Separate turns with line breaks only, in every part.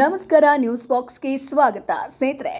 ನಮಸ್ಕಾರ ನ್ಯೂಸ್ ಬಾಕ್ಸ್ಗೆ ಸ್ವಾಗತ ಸ್ನೇಹಿತರೆ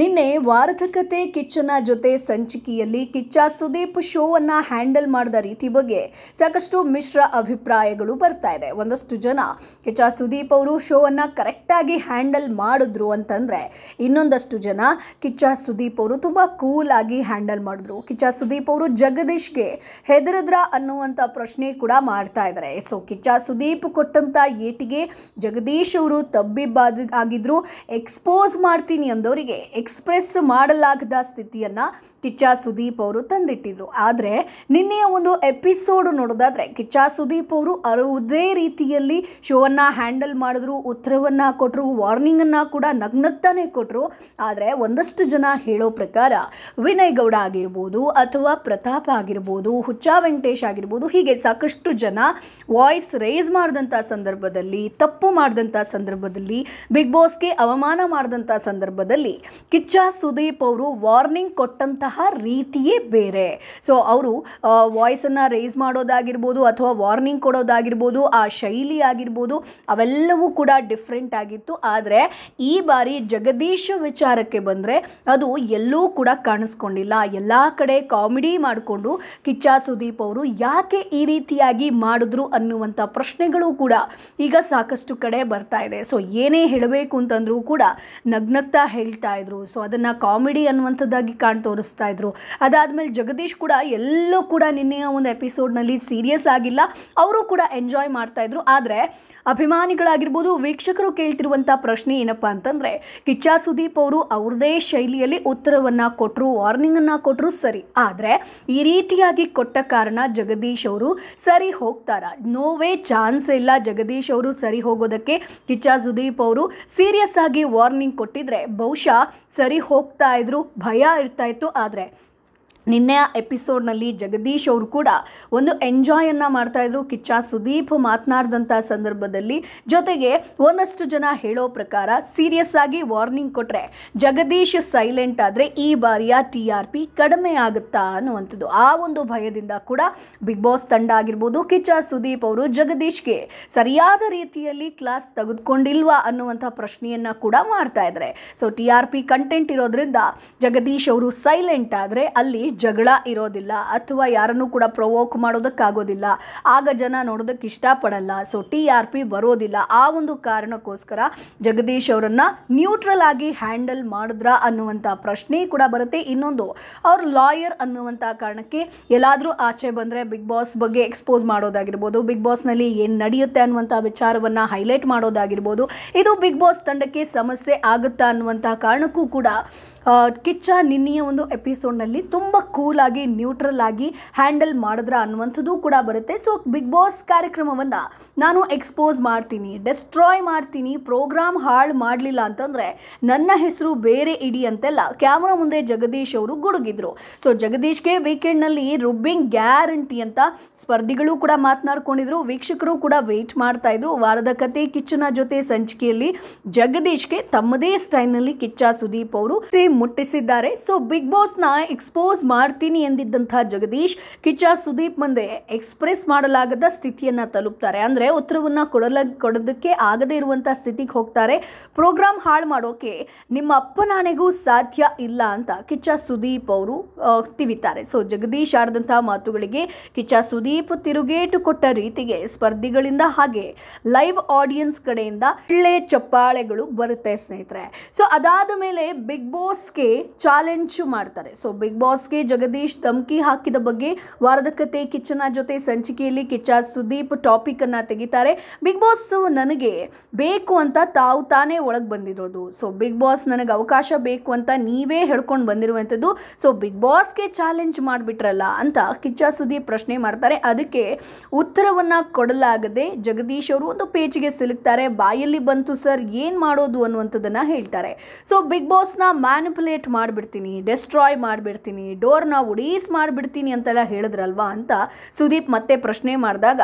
ನಿನ್ನೆ ವಾರ್ಧಕತೆ ಕಿಚ್ಚನ ಜೊತೆ ಸಂಚಿಕೆಯಲ್ಲಿ ಕಿಚ್ಚ ಸುದೀಪ್ ಶೋವನ್ನು ಹ್ಯಾಂಡಲ್ ಮಾಡಿದ ರೀತಿ ಬಗ್ಗೆ ಸಾಕಷ್ಟು ಮಿಶ್ರ ಅಭಿಪ್ರಾಯಗಳು ಬರ್ತಾ ಇದೆ ಒಂದಷ್ಟು ಜನ ಕಿಚ್ಚ ಸುದೀಪ್ ಅವರು ಶೋವನ್ನು ಕರೆಕ್ಟಾಗಿ ಹ್ಯಾಂಡಲ್ ಮಾಡಿದ್ರು ಅಂತಂದರೆ ಇನ್ನೊಂದಷ್ಟು ಜನ ಕಿಚ್ಚ ಸುದೀಪ್ ಅವರು ತುಂಬ ಕೂಲಾಗಿ ಹ್ಯಾಂಡಲ್ ಮಾಡಿದ್ರು ಕಿಚ್ಚ ಸುದೀಪ್ ಅವರು ಜಗದೀಶ್ಗೆ ಹೆದರದ್ರ ಅನ್ನುವಂಥ ಪ್ರಶ್ನೆ ಕೂಡ ಮಾಡ್ತಾ ಇದ್ದಾರೆ ಸೊ ಕಿಚ್ಚ ಸುದೀಪ್ ಕೊಟ್ಟಂಥ ಏಟಿಗೆ ಜಗದೀಶ್ ಅವರು ತಬ್ಬಿಬ್ಬ ಆಗಿದ್ರು ಆಗಿದ್ದರು ಎಕ್ಸ್ಪೋಸ್ ಮಾಡ್ತೀನಿ ಅಂದವರಿಗೆ ಎಕ್ಸ್ಪ್ರೆಸ್ ಮಾಡಲಾಗದ ಸ್ಥಿತಿಯನ್ನು ಕಿಚ್ಚ ಸುದೀಪ್ ಅವರು ತಂದಿಟ್ಟಿದ್ರು ಆದರೆ ನಿನ್ನೆಯ ಒಂದು ಎಪಿಸೋಡ್ ನೋಡೋದಾದರೆ ಕಿಚ್ಚ ಸುದೀಪ್ ಅವರು ಅದೇ ರೀತಿಯಲ್ಲಿ ಶೋವನ್ನು ಹ್ಯಾಂಡಲ್ ಮಾಡಿದ್ರು ಉತ್ತರವನ್ನು ಕೊಟ್ಟರು ವಾರ್ನಿಂಗನ್ನು ಕೂಡ ನಗ್ನಗ್ತಾನೆ ಕೊಟ್ಟರು ಆದರೆ ಒಂದಷ್ಟು ಜನ ಹೇಳೋ ಪ್ರಕಾರ ವಿನಯ್ ಗೌಡ ಆಗಿರ್ಬೋದು ಅಥವಾ ಪ್ರತಾಪ್ ಆಗಿರ್ಬೋದು ಹುಚ್ಚ ವೆಂಕಟೇಶ್ ಆಗಿರ್ಬೋದು ಹೀಗೆ ಸಾಕಷ್ಟು ಜನ ವಾಯ್ಸ್ ರೇಸ್ ಮಾಡಿದಂಥ ಸಂದರ್ಭದಲ್ಲಿ ತಪ್ಪು ಮಾಡಿದಂಥ ಸಂದರ್ಭದಲ್ಲಿ ಬಿಗ್ ಬಾಸ್ಗೆ ಅವಮಾನ ಮಾಡಿದಂಥ ಸಂದರ್ಭದಲ್ಲಿ ಕಿಚ್ಚ ಸುದೀಪ್ ಅವರು ವಾರ್ನಿಂಗ್ ಕೊಟ್ಟಂತಹ ರೀತಿಯೇ ಬೇರೆ ಸೊ ಅವರು ವಾಯ್ಸನ್ನು ರೇಸ್ ಮಾಡೋದಾಗಿರ್ಬೋದು ಅಥವಾ ವಾರ್ನಿಂಗ್ ಕೊಡೋದಾಗಿರ್ಬೋದು ಆ ಶೈಲಿ ಆಗಿರ್ಬೋದು ಅವೆಲ್ಲವೂ ಕೂಡ ಡಿಫ್ರೆಂಟ್ ಆಗಿತ್ತು ಆದರೆ ಈ ಬಾರಿ ಜಗದೀಶ ವಿಚಾರಕ್ಕೆ ಬಂದರೆ ಅದು ಎಲ್ಲೂ ಕೂಡ ಕಾಣಿಸ್ಕೊಂಡಿಲ್ಲ ಎಲ್ಲ ಕಡೆ ಕಾಮಿಡಿ ಮಾಡಿಕೊಂಡು ಕಿಚ್ಚ ಸುದೀಪ್ ಅವರು ಯಾಕೆ ಈ ರೀತಿಯಾಗಿ ಮಾಡಿದ್ರು ಅನ್ನುವಂಥ ಪ್ರಶ್ನೆಗಳು ಕೂಡ ಈಗ ಸಾಕಷ್ಟು ಕಡೆ ಬರ್ತಾ ಇದೆ ಸೊ ಏನೇ ಹೇಳಬೇಕು ಅಂತಂದರೂ ಕೂಡ ನಗ್ನಗ್ತಾ ಹೇಳ್ತಾ ಇದ್ರು ಸೊ ಅದನ್ನು ಕಾಮಿಡಿ ಅನ್ನುವಂಥದ್ದಾಗಿ ಕಾಣ್ ತೋರಿಸ್ತಾ ಇದ್ರು ಅದಾದಮೇಲೆ ಜಗದೀಶ್ ಕೂಡ ಎಲ್ಲೂ ಕೂಡ ನಿನ್ನೆಯ ಒಂದು ಎಪಿಸೋಡ್ನಲ್ಲಿ ಸೀರಿಯಸ್ ಆಗಿಲ್ಲ ಅವರು ಕೂಡ ಎಂಜಾಯ್ ಮಾಡ್ತಾ ಇದ್ರು ಆದರೆ ಅಭಿಮಾನಿಗಳಾಗಿರ್ಬೋದು ವೀಕ್ಷಕರು ಕೇಳ್ತಿರುವಂಥ ಪ್ರಶ್ನೆ ಏನಪ್ಪ ಅಂತಂದರೆ ಕಿಚ್ಚ ಸುದೀಪ್ ಅವರು ಅವ್ರದೇ ಶೈಲಿಯಲ್ಲಿ ಉತ್ತರವನ್ನು ಕೊಟ್ಟರು ವಾರ್ನಿಂಗನ್ನು ಕೊಟ್ಟರು ಸರಿ ಆದರೆ ಈ ರೀತಿಯಾಗಿ ಕೊಟ್ಟ ಕಾರಣ ಜಗದೀಶ್ ಅವರು ಸರಿ ಹೋಗ್ತಾರಾ ನೋವೇ ಚಾನ್ಸ್ ಇಲ್ಲ ಜಗದೀಶ್ ಅವರು ಸರಿ ಹೋಗೋದಕ್ಕೆ ಕಿಚ್ಚ ಸುದೀಪ್ ಅವರು ಸೀರಿಯಸ್ ಆಗಿ ವಾರ್ನಿಂಗ್ ಕೊಟ್ಟಿದ್ರೆ ಬಹುಶಃ ಸರಿ ಹೋಗ್ತಾ ಇದ್ರು ಭಯ ಇರ್ತಾ ಇತ್ತು ಆದರೆ ನಿನ್ನೆಯ ಎಪಿಸೋಡ್ನಲ್ಲಿ ಜಗದೀಶ್ ಅವರು ಕೂಡ ಒಂದು ಎಂಜಾಯನ್ನು ಮಾಡ್ತಾಯಿದ್ರು ಕಿಚ್ಚ ಸುದೀಪ್ ಮಾತನಾಡಿದಂಥ ಸಂದರ್ಭದಲ್ಲಿ ಜೊತೆಗೆ ಒಂದಷ್ಟು ಜನ ಹೇಳೋ ಪ್ರಕಾರ ಸೀರಿಯಸ್ ಆಗಿ ವಾರ್ನಿಂಗ್ ಕೊಟ್ಟರೆ ಜಗದೀಶ್ ಸೈಲೆಂಟ್ ಆದರೆ ಈ ಬಾರಿಯ ಟಿ ಆರ್ ಪಿ ಕಡಿಮೆ ಆಗುತ್ತಾ ಅನ್ನುವಂಥದ್ದು ಆ ಒಂದು ಭಯದಿಂದ ಕೂಡ ಬಿಗ್ ಬಾಸ್ ತಂಡ ಆಗಿರ್ಬೋದು ಕಿಚ್ಚ ಸುದೀಪ್ ಅವರು ಜಗದೀಶ್ಗೆ ಸರಿಯಾದ ರೀತಿಯಲ್ಲಿ ಕ್ಲಾಸ್ ತೆಗೆದುಕೊಂಡಿಲ್ವಾ ಅನ್ನುವಂಥ ಪ್ರಶ್ನೆಯನ್ನು ಕೂಡ ಮಾಡ್ತಾ ಇದ್ದಾರೆ so T R P content ಇರೋದ್ರಿಂದ ಜಗದೀಶ್ ಅವರು ಸೈಲೆಂಟ್ ಆದರೆ ಅಲ್ಲಿ ಜಗಳ ಇರೋದಿಲ್ಲ ಅಥವಾ ಯಾರನ್ನು ಕೂಡ ಪ್ರವೋಕ್ ಮಾಡೋದಕ್ಕಾಗೋದಿಲ್ಲ ಆಗ ಜನ ನೋಡೋದಕ್ಕೆ ಇಷ್ಟಪಡಲ್ಲ ಸೊ ಟಿ ಆರ್ ಪಿ ಬರೋದಿಲ್ಲ ಆ ಒಂದು ಕಾರಣಕ್ಕೋಸ್ಕರ ಜಗದೀಶ್ ಅವರನ್ನು ನ್ಯೂಟ್ರಲ್ ಆಗಿ ಹ್ಯಾಂಡಲ್ ಮಾಡಿದ್ರ ಅನ್ನುವಂಥ ಪ್ರಶ್ನೆ ಕೂಡ ಬರುತ್ತೆ ಇನ್ನೊಂದು ಅವ್ರ ಲಾಯರ್ ಅನ್ನುವಂಥ ಕಾರಣಕ್ಕೆ ಎಲ್ಲಾದರೂ ಆಚೆ ಬಂದರೆ ಬಿಗ್ ಬಾಸ್ ಬಗ್ಗೆ ಎಕ್ಸ್ಪೋಸ್ ಮಾಡೋದಾಗಿರ್ಬೋದು ಬಿಗ್ ಬಾಸ್ನಲ್ಲಿ ಏನು ನಡೆಯುತ್ತೆ ಅನ್ನುವಂಥ ವಿಚಾರವನ್ನು ಹೈಲೈಟ್ ಮಾಡೋದಾಗಿರ್ಬೋದು ಇದು ಬಿಗ್ ಬಾಸ್ ತಂಡಕ್ಕೆ ಸಮಸ್ಯೆ ಆಗುತ್ತಾ ಅನ್ನುವಂಥ ಕಾರಣಕ್ಕೂ ಕೂಡ ಕಿಚ್ಚ ನಿನ್ನೆಯ ಒಂದು ಎಪಿಸೋಡ್ನಲ್ಲಿ ತುಂಬ ಕೂಲಾಗಿ ನ್ಯೂಟ್ರಲ್ ಆಗಿ ಹ್ಯಾಂಡಲ್ ಮಾಡಿದ್ರ ಅನ್ನುವಂಥದ್ದು ಕೂಡ ಬರುತ್ತೆ ಸೊ ಬಿಗ್ ಬಾಸ್ ಕಾರ್ಯಕ್ರಮವನ್ನ ನಾನು ಎಕ್ಸ್ಪೋಸ್ ಮಾಡ್ತೀನಿ ಡೆಸ್ಟ್ರಾಯ್ ಮಾಡ್ತೀನಿ ಪ್ರೋಗ್ರಾಮ್ ಹಾಳು ಮಾಡಲಿಲ್ಲ ಅಂತಂದ್ರೆ ನನ್ನ ಹೆಸರು ಬೇರೆ ಇಡಿ ಅಂತೆಲ್ಲ ಕ್ಯಾಮ್ರಾ ಮುಂದೆ ಜಗದೀಶ್ ಅವರು ಗುಡುಗಿದ್ರು ಸೊ ಜಗದೀಶ್ಗೆ ನಲ್ಲಿ ರುಬ್ಬಿಂಗ್ ಗ್ಯಾರಂಟಿ ಅಂತ ಸ್ಪರ್ಧಿಗಳು ಕೂಡ ಮಾತನಾಡ್ಕೊಂಡಿದ್ರು ವೀಕ್ಷಕರು ಕೂಡ ವೆಯ್ಟ್ ಮಾಡ್ತಾ ಇದ್ರು ವಾರದ ಕತೆ ಕಿಚ್ಚನ ಜೊತೆ ಸಂಚಿಕೆಯಲ್ಲಿ ಜಗದೀಶ್ಗೆ ತಮ್ಮದೇ ಸ್ಟೈಲ್ ನಲ್ಲಿ ಕಿಚ್ಚ ಸುದೀಪ್ ಅವರು ಮುಟ್ಟಿಸಿದ್ದಾರೆ ಸೊ ಬಿಗ್ ಬಾಸ್ ನ ಎಕ್ಸ್ಪೋಸ್ ಮಾಡ್ತೀನಿ ಎಂದಿದ್ದಂತಹ ಜಗದೀಶ್ ಕಿಚ್ಚ ಸುದೀಪ್ ಮುಂದೆ ಎಕ್ಸ್ಪ್ರೆಸ್ ಮಾಡಲಾಗದ ಸ್ಥಿತಿಯನ್ನು ತಲುಪ್ತಾರೆ ಅಂದರೆ ಉತ್ತರವನ್ನು ಕೊಡಲ ಕೊಡೋದಕ್ಕೆ ಆಗದೇ ಇರುವಂಥ ಸ್ಥಿತಿಗೆ ಹೋಗ್ತಾರೆ ಪ್ರೋಗ್ರಾಮ್ ಹಾಳು ಮಾಡೋಕೆ ನಿಮ್ಮ ಅಪ್ಪನಾಣೆಗೂ ಸಾಧ್ಯ ಇಲ್ಲ ಅಂತ ಕಿಚ್ಚ ಸುದೀಪ್ ಅವರು ತಿವಿತಾರೆ ಸೊ ಜಗದೀಶ್ ಆಡಿದಂತಹ ಮಾತುಗಳಿಗೆ ಕಿಚ್ಚ ಸುದೀಪ್ ತಿರುಗೇಟು ಕೊಟ್ಟ ರೀತಿಗೆ ಸ್ಪರ್ಧಿಗಳಿಂದ ಹಾಗೆ ಲೈವ್ ಆಡಿಯನ್ಸ್ ಕಡೆಯಿಂದ ಒಳ್ಳೆ ಚಪ್ಪಾಳೆಗಳು ಬರುತ್ತೆ ಸ್ನೇಹಿತರೆ ಸೊ ಅದಾದ ಮೇಲೆ ಬಿಗ್ ಬಾಸ್ಗೆ ಚಾಲೆಂಜ್ ಮಾಡ್ತಾರೆ ಸೊ ಬಿಗ್ ಬಾಸ್ಗೆ ಜಗದೀಶ್ ಧಮಕಿ ಹಾಕಿದ ಬಗ್ಗೆ ವಾರದ ಕತೆ ಕಿಚ್ಚನ ಜೊತೆ ಸಂಚಿಕೆಯಲ್ಲಿ ಕಿಚ್ಚ ಸುದೀಪ್ ಟಾಪಿಕ್ ಅನ್ನ ತೆಗಿತಾರೆ ಬಿಗ್ ಬಾಸ್ ನನಗೆ ಬೇಕು ಅಂತ ತಾವು ತಾನೇ ಒಳಗೆ ಬಂದಿರೋದು ಸೊ ಬಿಗ್ ಬಾಸ್ ನನಗೆ ಅವಕಾಶ ಬೇಕು ಅಂತ ನೀವೇ ಹೇಳ್ಕೊಂಡು ಬಂದಿರುವಂಥದ್ದು ಸೊ ಬಿಗ್ ಬಾಸ್ಗೆ ಚಾಲೆಂಜ್ ಮಾಡಿಬಿಟ್ರಲ್ಲ ಅಂತ ಕಿಚ್ಚ ಸುದೀಪ್ ಪ್ರಶ್ನೆ ಮಾಡ್ತಾರೆ ಅದಕ್ಕೆ ಉತ್ತರವನ್ನು ಕೊಡಲಾಗದೆ ಜಗದೀಶ್ ಅವರು ಒಂದು ಪೇಜಿಗೆ ಸಿಲುಕ್ತಾರೆ ಬಾಯಲ್ಲಿ ಬಂತು ಸರ್ ಏನು ಮಾಡೋದು ಅನ್ನುವಂಥದ್ದನ್ನು ಹೇಳ್ತಾರೆ ಸೊ ಬಿಗ್ ನ ಮ್ಯಾನಿಪುಲೇಟ್ ಮಾಡಿಬಿಡ್ತೀನಿ ಡೆಸ್ಟ್ರಾಯ್ ಮಾಡಿಬಿಡ್ತೀನಿ ಡೋರ್ನ ಉಡೀಸ್ ಮಾಡಿಬಿಡ್ತೀನಿ ಅಂತೆಲ್ಲ ಹೇಳಿದ್ರಲ್ವಾ ಅಂತ ಸುದೀಪ್ ಮತ್ತೆ ಪ್ರಶ್ನೆ ಮಾಡಿದಾಗ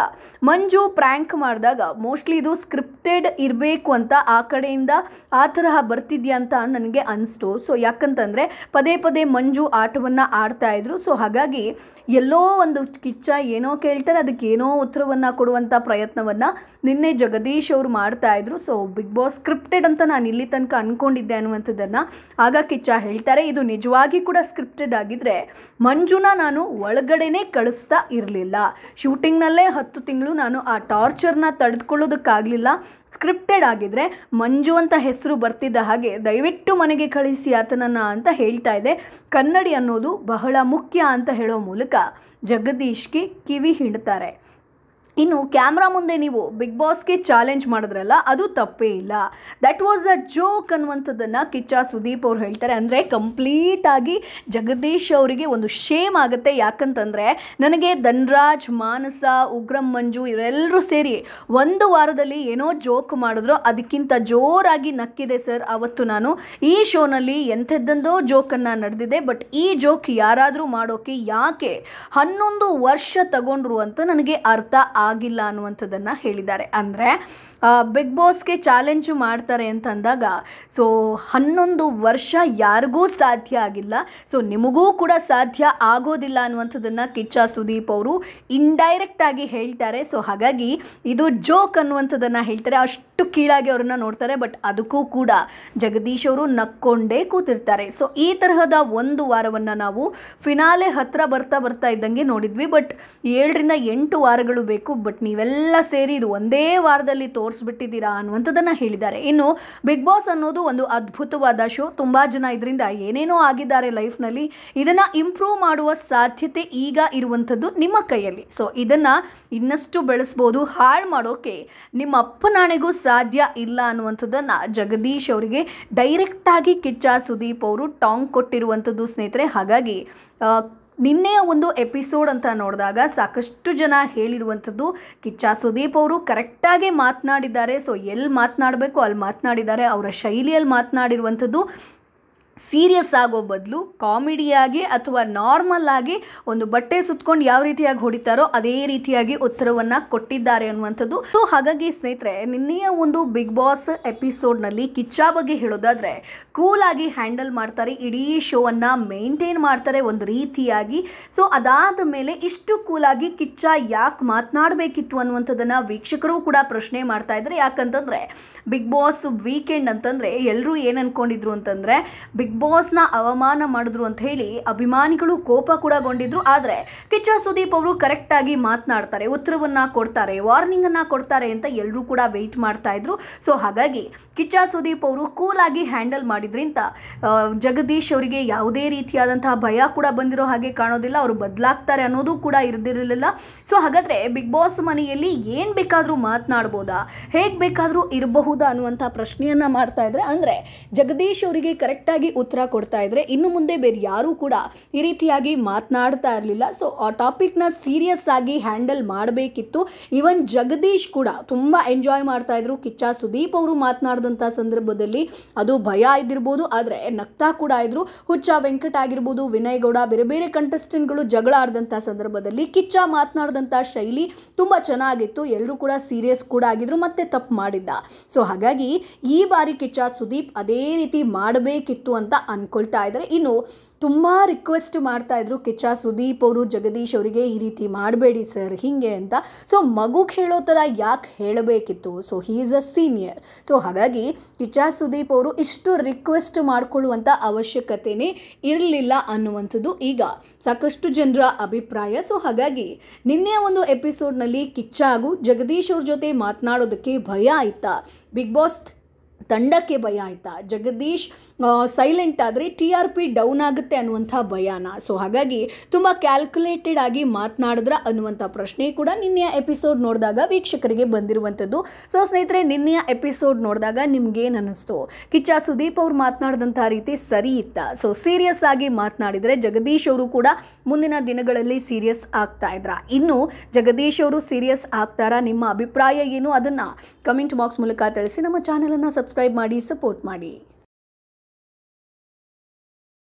ಮಂಜು ಪ್ರ್ಯಾಂಕ್ ಮಾಡಿದಾಗ ಮೋಸ್ಟ್ಲಿ ಇದು ಸ್ಕ್ರಿಪ್ಟೆಡ್ ಇರಬೇಕು ಅಂತ ಆ ಕಡೆಯಿಂದ ಆ ತರಹ ಬರ್ತಿದ್ಯಾ ಅಂತ ನನಗೆ ಅನಿಸ್ತು ಸೊ ಯಾಕಂತಂದರೆ ಪದೇ ಪದೇ ಮಂಜು ಆಟವನ್ನು ಆಡ್ತಾ ಇದ್ರು ಸೊ ಹಾಗಾಗಿ ಎಲ್ಲೋ ಒಂದು ಕಿಚ್ಚ ಏನೋ ಕೇಳ್ತಾರೆ ಅದಕ್ಕೆ ಏನೋ ಉತ್ತರವನ್ನು ಕೊಡುವಂಥ ಪ್ರಯತ್ನವನ್ನು ನಿನ್ನೆ ಜಗದೀಶ್ ಅವರು ಮಾಡ್ತಾ ಇದ್ರು ಸೊ ಬಿಗ್ ಬಾಸ್ ಸ್ಕ್ರಿಪ್ಟೆಡ್ ಅಂತ ನಾನು ಇಲ್ಲಿ ತನಕ ಅಂದ್ಕೊಂಡಿದ್ದೆ ಅನ್ನುವಂಥದ್ದನ್ನು ಆಗ ಕಿಚ್ಚ ಹೇಳ್ತಾರೆ ಇದು ನಿಜವಾಗಿ ಕೂಡ ಸ್ಕ್ರಿಪ್ಟೆಡ್ ಆಗಿದ್ರೆ ಅಂದರೆ ಮಂಜುನ ನಾನು ಒಳಗಡೆನೇ ಕಳಿಸ್ತಾ ಇರಲಿಲ್ಲ ಶೂಟಿಂಗ್ನಲ್ಲೇ ಹತ್ತು ತಿಂಗಳು ನಾನು ಆ ಟಾರ್ಚರ್ನ ತಡೆದುಕೊಳ್ಳೋದಕ್ಕಾಗಲಿಲ್ಲ ಸ್ಕ್ರಿಪ್ಟೆಡ್ ಆಗಿದ್ರೆ ಮಂಜು ಅಂತ ಹೆಸರು ಬರ್ತಿದ್ದ ಹಾಗೆ ದಯವಿಟ್ಟು ಮನೆಗೆ ಕಳಿಸಿ ಆತನನ್ನ ಅಂತ ಹೇಳ್ತಾ ಇದೆ ಕನ್ನಡಿ ಅನ್ನೋದು ಬಹಳ ಮುಖ್ಯ ಅಂತ ಹೇಳೋ ಮೂಲಕ ಜಗದೀಶ್ಗೆ ಕಿವಿ ಹಿಂಡ್ತಾರೆ ಇನ್ನು ಕ್ಯಾಮ್ರಾ ಮುಂದೆ ನೀವು ಬಿಗ್ ಬಾಸ್ಗೆ ಚಾಲೆಂಜ್ ಮಾಡಿದ್ರಲ್ಲ ಅದು ತಪ್ಪೇ ಇಲ್ಲ ದಟ್ ವಾಸ್ ಅ ಜೋಕ್ ಅನ್ನುವಂಥದ್ದನ್ನು ಕಿಚ್ಚ ಸುದೀಪ್ ಅವ್ರು ಹೇಳ್ತಾರೆ ಅಂದರೆ ಕಂಪ್ಲೀಟಾಗಿ ಜಗದೀಶ್ ಅವರಿಗೆ ಒಂದು ಶೇಮ್ ಆಗುತ್ತೆ ಯಾಕಂತಂದರೆ ನನಗೆ ಧನ್ರಾಜ್ ಮಾನಸ ಉಗ್ರಂ ಮಂಜು ಇವರೆಲ್ಲರೂ ಸೇರಿ ಒಂದು ವಾರದಲ್ಲಿ ಏನೋ ಜೋಕ್ ಮಾಡಿದ್ರು ಅದಕ್ಕಿಂತ ಜೋರಾಗಿ ನಕ್ಕಿದೆ ಸರ್ ಅವತ್ತು ನಾನು ಈ ಶೋನಲ್ಲಿ ಎಂಥದ್ದೊಂದೋ ಜೋಕನ್ನು ನಡೆದಿದೆ ಬಟ್ ಈ ಜೋಕ್ ಯಾರಾದರೂ ಮಾಡೋಕ್ಕೆ ಯಾಕೆ ಹನ್ನೊಂದು ವರ್ಷ ತಗೊಂಡ್ರು ಅಂತ ನನಗೆ ಅರ್ಥ ಆಗಿಲ್ಲ ಅನ್ನುವಂಥದ್ದನ್ನು ಹೇಳಿದ್ದಾರೆ ಅಂದರೆ ಬಿಗ್ ಬಾಸ್ಗೆ ಚಾಲೆಂಜು ಮಾಡ್ತಾರೆ ಅಂತಂದಾಗ ಸೊ ಹನ್ನೊಂದು ವರ್ಷ ಯಾರಿಗೂ ಸಾಧ್ಯ ಆಗಿಲ್ಲ ಸೊ ನಿಮಗೂ ಕೂಡ ಸಾಧ್ಯ ಆಗೋದಿಲ್ಲ ಅನ್ನುವಂಥದ್ದನ್ನು ಕಿಚ್ಚ ಸುದೀಪ್ ಅವರು ಇಂಡೈರೆಕ್ಟಾಗಿ ಹೇಳ್ತಾರೆ ಸೊ ಹಾಗಾಗಿ ಇದು ಜೋಕ್ ಅನ್ನುವಂಥದ್ದನ್ನು ಹೇಳ್ತಾರೆ ಅಷ್ಟು ಅಷ್ಟು ಕೀಳಾಗಿ ಅವರನ್ನು ನೋಡ್ತಾರೆ ಬಟ್ ಅದಕ್ಕೂ ಕೂಡ ಜಗದೀಶ್ ಅವರು ನಕ್ಕೊಂಡೇ ಕೂತಿರ್ತಾರೆ ಸೊ ಈ ತರಹದ ಒಂದು ವಾರವನ್ನ ನಾವು ಫಿನಾಲೆ ಹತ್ರ ಬರ್ತಾ ಬರ್ತಾ ಇದ್ದಂಗೆ ನೋಡಿದ್ವಿ ಬಟ್ ಏಳರಿಂದ ಎಂಟು ವಾರಗಳು ಬೇಕು ಬಟ್ ನೀವೆಲ್ಲ ಸೇರಿ ಇದು ಒಂದೇ ವಾರದಲ್ಲಿ ತೋರಿಸ್ಬಿಟ್ಟಿದ್ದೀರಾ ಅನ್ನುವಂಥದ್ದನ್ನ ಹೇಳಿದ್ದಾರೆ ಇನ್ನು ಬಿಗ್ ಬಾಸ್ ಅನ್ನೋದು ಒಂದು ಅದ್ಭುತವಾದ ಶೋ ತುಂಬಾ ಜನ ಇದರಿಂದ ಏನೇನೋ ಆಗಿದ್ದಾರೆ ಲೈಫ್ನಲ್ಲಿ ಇದನ್ನ ಇಂಪ್ರೂವ್ ಮಾಡುವ ಸಾಧ್ಯತೆ ಈಗ ಇರುವಂಥದ್ದು ನಿಮ್ಮ ಕೈಯಲ್ಲಿ ಸೊ ಇದನ್ನ ಇನ್ನಷ್ಟು ಬೆಳೆಸ್ಬೋದು ಹಾಳು ಮಾಡೋಕೆ ನಿಮ್ಮ ಅಪ್ಪನಾಣೆಗೂ ಸಹ ಸಾಧ್ಯ ಇಲ್ಲ ಅನ್ನುವಂಥದ್ದನ್ನು ಜಗದೀಶ್ ಅವರಿಗೆ ಡೈರೆಕ್ಟಾಗಿ ಕಿಚ್ಚ ಸುದೀಪ್ ಅವರು ಟಾಂಗ್ ಕೊಟ್ಟಿರುವಂಥದ್ದು ಸ್ನೇಹಿತರೆ ಹಾಗಾಗಿ ನಿನ್ನೆಯ ಒಂದು ಎಪಿಸೋಡ್ ಅಂತ ನೋಡಿದಾಗ ಸಾಕಷ್ಟು ಜನ ಹೇಳಿರುವಂಥದ್ದು ಕಿಚ್ಚ ಸುದೀಪ್ ಅವರು ಕರೆಕ್ಟಾಗಿ ಮಾತನಾಡಿದ್ದಾರೆ ಸೊ ಎಲ್ಲಿ ಮಾತನಾಡಬೇಕು ಅಲ್ಲಿ ಮಾತನಾಡಿದ್ದಾರೆ ಅವರ ಶೈಲಿಯಲ್ಲಿ ಮಾತನಾಡಿರುವಂಥದ್ದು ಸೀರಿಯಸ್ ಆಗೋ ಬದಲು ಕಾಮಿಡಿಯಾಗಿ ಅಥವಾ ನಾರ್ಮಲ್ ಆಗಿ ಒಂದು ಬಟ್ಟೆ ಸುತ್ಕೊಂಡು ಯಾವ ರೀತಿಯಾಗಿ ಹೊಡಿತಾರೋ ಅದೇ ರೀತಿಯಾಗಿ ಉತ್ತರವನ್ನು ಕೊಟ್ಟಿದ್ದಾರೆ ಅನ್ನುವಂಥದ್ದು ಸೊ ಹಾಗಾಗಿ ಸ್ನೇಹಿತರೆ ನಿನ್ನೆಯ ಒಂದು ಬಿಗ್ ಬಾಸ್ ಎಪಿಸೋಡ್ನಲ್ಲಿ ಕಿಚ್ಚಾ ಬಗ್ಗೆ ಹೇಳೋದಾದರೆ ಕೂಲಾಗಿ ಹ್ಯಾಂಡಲ್ ಮಾಡ್ತಾರೆ ಇಡೀ ಶೋವನ್ನು ಮೇಂಟೈನ್ ಮಾಡ್ತಾರೆ ಒಂದು ರೀತಿಯಾಗಿ ಸೊ ಅದಾದ ಮೇಲೆ ಇಷ್ಟು ಕೂಲಾಗಿ ಕಿಚ್ಚ ಯಾಕೆ ಮಾತನಾಡಬೇಕಿತ್ತು ಅನ್ನುವಂಥದ್ದನ್ನು ವೀಕ್ಷಕರು ಕೂಡ ಪ್ರಶ್ನೆ ಮಾಡ್ತಾ ಇದ್ದಾರೆ ಯಾಕಂತಂದರೆ ಬಿಗ್ ಬಾಸ್ ವೀಕೆಂಡ್ ಅಂತಂದರೆ ಎಲ್ಲರೂ ಏನು ಅಂದ್ಕೊಂಡಿದ್ರು ಅಂತಂದರೆ ಬಿಗ್ ಬಾಸ್ನ ಅವಮಾನ ಮಾಡಿದ್ರು ಅಂತ ಹೇಳಿ ಅಭಿಮಾನಿಗಳು ಕೋಪ ಕೂಡ ಗೊಂಡಿದ್ರು ಆದರೆ ಕಿಚ್ಚ ಸುದೀಪ್ ಅವರು ಕರೆಕ್ಟಾಗಿ ಮಾತನಾಡ್ತಾರೆ ಉತ್ತರವನ್ನು ಕೊಡ್ತಾರೆ ವಾರ್ನಿಂಗನ್ನು ಕೊಡ್ತಾರೆ ಅಂತ ಎಲ್ಲರೂ ಕೂಡ ವೆಯ್ಟ್ ಮಾಡ್ತಾ ಇದ್ರು ಸೊ ಹಾಗಾಗಿ ಕಿಚ್ಚ ಸುದೀಪ್ ಅವರು ಕೂಲಾಗಿ ಹ್ಯಾಂಡಲ್ ಮಾಡಿದ್ರಿಂದ ಜಗದೀಶ್ ಅವರಿಗೆ ಯಾವುದೇ ರೀತಿಯಾದಂತಹ ಭಯ ಕೂಡ ಬಂದಿರೋ ಹಾಗೆ ಕಾಣೋದಿಲ್ಲ ಅವರು ಬದಲಾಗ್ತಾರೆ ಅನ್ನೋದು ಕೂಡ ಇರದಿರಲಿಲ್ಲ ಸೊ ಹಾಗಾದರೆ ಬಿಗ್ ಬಾಸ್ ಮನೆಯಲ್ಲಿ ಏನು ಬೇಕಾದರೂ ಮಾತನಾಡ್ಬೋದಾ ಹೇಗೆ ಬೇಕಾದರೂ ಇರಬಹುದಾ ಅನ್ನುವಂಥ ಪ್ರಶ್ನೆಯನ್ನು ಮಾಡ್ತಾ ಇದ್ರೆ ಅಂದರೆ ಜಗದೀಶ್ ಅವರಿಗೆ ಕರೆಕ್ಟಾಗಿ ಉತ್ತರ ಕೊಡ್ತಾ ಇದ್ರೆ ಇನ್ನು ಮುಂದೆ ಬೇರೆ ಯಾರು ಕೂಡ ಈ ರೀತಿಯಾಗಿ ಮಾತನಾಡ್ತಾ ಇರಲಿಲ್ಲ ಸೊ ಆ ಟಾಪಿಕ್ನ ಸೀರಿಯಸ್ ಆಗಿ ಹ್ಯಾಂಡಲ್ ಮಾಡಬೇಕಿತ್ತು ಈವನ್ ಜಗದೀಶ್ ಕೂಡ ತುಂಬ ಎಂಜಾಯ್ ಮಾಡ್ತಾ ಇದ್ರು ಕಿಚ್ಚ ಸುದೀಪ್ ಅವರು ಮಾತನಾಡಿದಂಥ ಸಂದರ್ಭದಲ್ಲಿ ಅದು ಭಯ ಇದ್ದಿರ್ಬೋದು ಆದರೆ ನಗ್ತಾ ಕೂಡ ಇದ್ರು ಹುಚ್ಚ ವೆಂಕಟ ಆಗಿರ್ಬೋದು ವಿನಯ್ ಗೌಡ ಬೇರೆ ಬೇರೆ ಕಂಟೆಸ್ಟೆಂಟ್ಗಳು ಜಗಳ ಆಡಿದಂಥ ಸಂದರ್ಭದಲ್ಲಿ ಕಿಚ್ಚ ಮಾತನಾಡಿದಂಥ ಶೈಲಿ ತುಂಬ ಚೆನ್ನಾಗಿತ್ತು ಎಲ್ಲರೂ ಕೂಡ ಸೀರಿಯಸ್ ಕೂಡ ಆಗಿದ್ರು ಮತ್ತೆ ತಪ್ಪು ಮಾಡಿಲ್ಲ ಸೊ ಹಾಗಾಗಿ ಈ ಬಾರಿ ಕಿಚ್ಚ ಸುದೀಪ್ ಅದೇ ರೀತಿ ಮಾಡಬೇಕಿತ್ತು ಅಂತ ಅಂದ್ಕೊಳ್ತಾ ಇದ್ದಾರೆ ಇನ್ನು ತುಂಬ ರಿಕ್ವೆಸ್ಟ್ ಮಾಡ್ತಾ ಇದ್ರು ಕಿಚ್ಚ ಸುದೀಪ್ ಅವರು ಜಗದೀಶ್ ಅವರಿಗೆ ಈ ರೀತಿ ಮಾಡಬೇಡಿ ಸರ್ ಹೀಗೆ ಅಂತ ಸೊ ಮಗು ಕೇಳೋ ಥರ ಯಾಕೆ ಹೇಳಬೇಕಿತ್ತು so he is a senior so ಹಾಗಾಗಿ ಕಿಚ್ಚ ಸುದೀಪ್ ಅವರು ಇಷ್ಟು ರಿಕ್ವೆಸ್ಟ್ ಮಾಡಿಕೊಳ್ಳುವಂಥ ಅವಶ್ಯಕತೆಯೇ ಇರಲಿಲ್ಲ ಅನ್ನುವಂಥದ್ದು ಈಗ ಸಾಕಷ್ಟು ಜನರ ಅಭಿಪ್ರಾಯ ಸೊ ಹಾಗಾಗಿ ನಿನ್ನೆ ಒಂದು ಎಪಿಸೋಡ್ನಲ್ಲಿ ಕಿಚ್ಚ ಹಾಗೂ ಜಗದೀಶ್ ಅವ್ರ ಜೊತೆ ಮಾತನಾಡೋದಕ್ಕೆ ಭಯ ಆಯ್ತಾ ಬಿಗ್ ಬಾಸ್ ತಂಡಕ್ಕೆ ಭಯ ಆಯಿತಾ ಜಗದೀಶ್ ಸೈಲೆಂಟ್ ಆದರೆ ಟಿ ಆರ್ ಪಿ ಡೌನ್ ಆಗುತ್ತೆ ಅನ್ನುವಂಥ ಭಯಾನ ಸೊ ಹಾಗಾಗಿ ತುಂಬ ಕ್ಯಾಲ್ಕುಲೇಟೆಡ್ ಆಗಿ ಮಾತನಾಡಿದ್ರ ಅನ್ನುವಂಥ ಪ್ರಶ್ನೆ ಕೂಡ ನಿನ್ನೆಯ ಎಪಿಸೋಡ್ ನೋಡಿದಾಗ ವೀಕ್ಷಕರಿಗೆ ಬಂದಿರುವಂಥದ್ದು ಸೊ ಸ್ನೇಹಿತರೆ ನಿನ್ನೆಯ ಎಪಿಸೋಡ್ ನೋಡಿದಾಗ ನಿಮ್ಗೇನು ಅನ್ನಿಸ್ತು ಕಿಚ್ಚ ಸುದೀಪ್ ಅವ್ರು ಮಾತನಾಡಿದಂಥ ರೀತಿ ಸರಿ ಇತ್ತ ಸೊ ಸೀರಿಯಸ್ ಆಗಿ ಮಾತನಾಡಿದರೆ ಜಗದೀಶ್ ಅವರು ಕೂಡ ಮುಂದಿನ ದಿನಗಳಲ್ಲಿ ಸೀರಿಯಸ್ ಆಗ್ತಾ ಇದ್ರ ಇನ್ನು ಜಗದೀಶ್ ಅವರು ಸೀರಿಯಸ್ ಆಗ್ತಾರಾ ನಿಮ್ಮ ಅಭಿಪ್ರಾಯ ಏನು ಅದನ್ನು ಕಮೆಂಟ್ ಬಾಕ್ಸ್ ಮೂಲಕ ತಿಳಿಸಿ ನಮ್ಮ ಚಾನೆಲನ್ನು ಸಬ್ಸ್ಕ್ರೈಬ್ ಸಬ್ಸ್ಕ್ರೈಬ್ ಮಾಡಿ ಸಪೋರ್ಟ್ ಮಾಡಿ